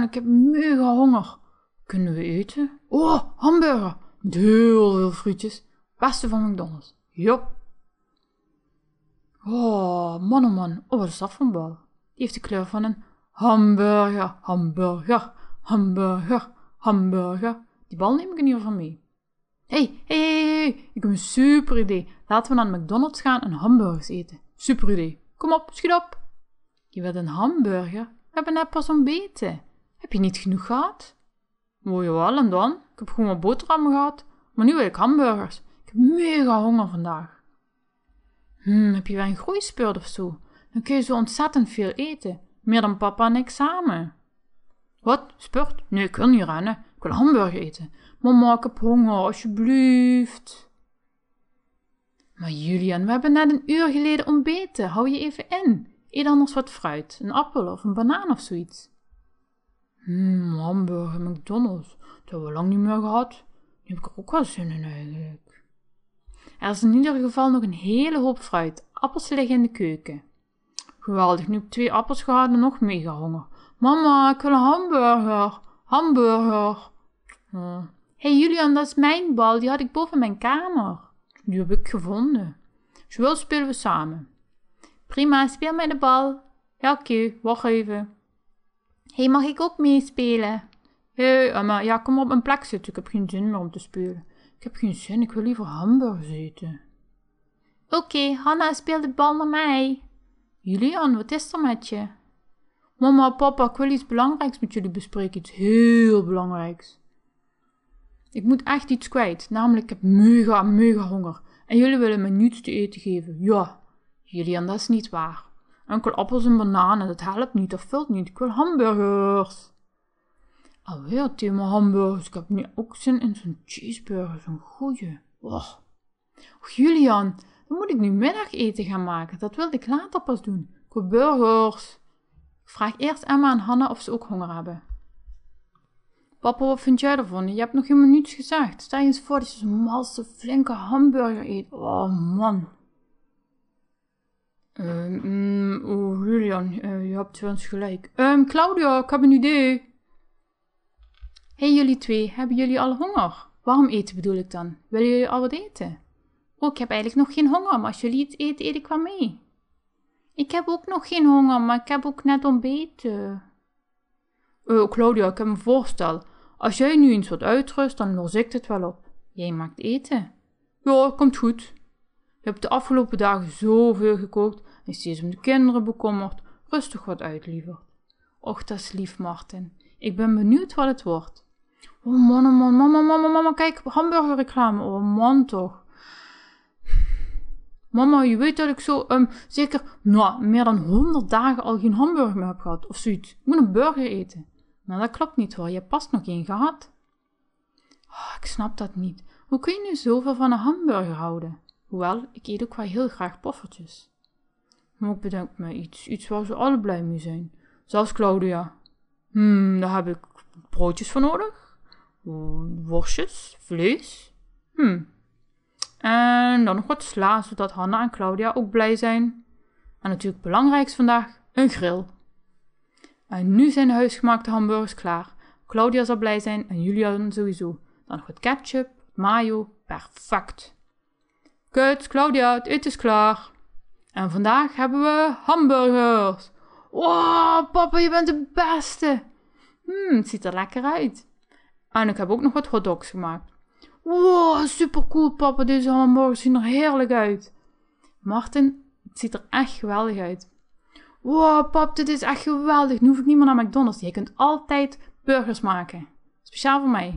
ik heb mega honger. Kunnen we eten? Oh, hamburger. Met heel veel frietjes. Beste van McDonald's. Jop. Oh, man, oh man. Oh, wat is dat voor een bal? Die heeft de kleur van een hamburger, hamburger, hamburger, hamburger. Die bal neem ik in ieder geval mee. hey, hey, hey, ik heb een super idee. Laten we naar McDonald's gaan en hamburgers eten. Super idee. Kom op, schiet op. Je wilt een hamburger? We hebben net pas ontbeten. Heb je niet genoeg gehad? Mooi oh, wel en dan? Ik heb gewoon wat boterhammen gehad. Maar nu wil ik hamburgers. Ik heb mega honger vandaag. Hmm, heb je wel een groeispeurt of zo? Dan kun je zo ontzettend veel eten. Meer dan papa en ik samen. Wat? Spurt? Nee, ik wil niet rennen. Ik wil hamburger eten. Mama, ik heb honger, alsjeblieft. Maar Julian, we hebben net een uur geleden ontbeten. Hou je even in. Eet anders wat fruit. Een appel of een banaan of zoiets. Hmm, hamburger en McDonald's. Dat hebben we lang niet meer gehad. die heb ik er ook wel zin in eigenlijk. Er is in ieder geval nog een hele hoop fruit. Appels liggen in de keuken. Geweldig, nu heb ik twee appels gehad en nog mega honger. Mama, ik wil een hamburger. Hamburger. Hmm. hey Julian, dat is mijn bal. Die had ik boven mijn kamer. Die heb ik gevonden. Als spelen we samen. Prima, speel mij de bal. Ja, oké, wacht even hey, mag ik ook meespelen? Hé, hey, maar ja, kom op mijn plek zitten. Ik heb geen zin meer om te spelen. Ik heb geen zin, ik wil liever hamburgers eten. Oké, Hanna speelt de bal naar mij. Julian, wat is er met je? Mama, papa, ik wil iets belangrijks met jullie bespreken. Iets heel belangrijks. Ik moet echt iets kwijt. Namelijk, ik heb mega, mega honger. En jullie willen me niets te eten geven. Ja, Julian, dat is niet waar. Enkel appels en bananen, dat helpt niet, dat vult niet. Ik wil hamburgers. Alweer het thema hamburgers. Ik heb nu ook zin in zo'n cheeseburger, zo'n goeie. Oh, Julian, dan moet ik nu middageten gaan maken. Dat wilde ik later pas doen. Ik wil burgers. Ik vraag eerst Emma en Hanna of ze ook honger hebben. Papa, wat vind jij ervan? Je hebt nog helemaal niets gezegd. Stel je eens voor dat je zo'n malse, flinke hamburger eet. Oh, man. Uh, Julian, eh, je hebt wel eens gelijk. Um, ehm, Claudia, ik heb een idee. hey, jullie twee, hebben jullie al honger? Waarom eten bedoel ik dan. Willen jullie al wat eten? Oh, ik heb eigenlijk nog geen honger, maar als jullie iets eten, eet ik wel mee. Ik heb ook nog geen honger, maar ik heb ook net ontbeten. Uh, oh, Claudia, ik heb een voorstel. Als jij nu eens wat uitrust, dan los ik dit wel op. Jij maakt eten. Ja, komt goed. Je hebt de afgelopen dagen zoveel gekookt en steeds om de kinderen bekommerd. Rustig wat uit, lieverd. Och, dat is lief, Martin. Ik ben benieuwd wat het wordt. Oh man, oh man, mama, mama, mama, kijk, hamburgerreclame. Oh man, toch. Mama, je weet dat ik zo um, zeker nou, meer dan 100 dagen al geen hamburger meer heb gehad. Of zoiets. Ik moet een burger eten. Nou, dat klopt niet hoor. Je hebt pas nog één gehad. Ah, ik snap dat niet. Hoe kun je nu zoveel van een hamburger houden? Hoewel, ik eet ook wel heel graag poffertjes. Maar ik bedenk me iets. Iets waar ze alle blij mee zijn. Zelfs Claudia. Hmm, daar heb ik broodjes voor nodig. Worstjes, vlees. Hmm. En dan nog wat sla, zodat Hanna en Claudia ook blij zijn. En natuurlijk belangrijkst vandaag, een grill. En nu zijn de huisgemaakte hamburgers klaar. Claudia zal blij zijn en Julian sowieso. Dan nog wat ketchup, mayo, perfect. Kut, Claudia, het is klaar. En vandaag hebben we hamburgers. Wow, oh, papa, je bent de beste. Hmm, het ziet er lekker uit. En ik heb ook nog wat hotdogs gemaakt. Wow, super cool, papa. Deze hamburgers zien er heerlijk uit. Martin, het ziet er echt geweldig uit. Wow, pap, dit is echt geweldig. Nu hoef ik niet meer naar McDonald's. Je kunt altijd burgers maken. Speciaal voor mij.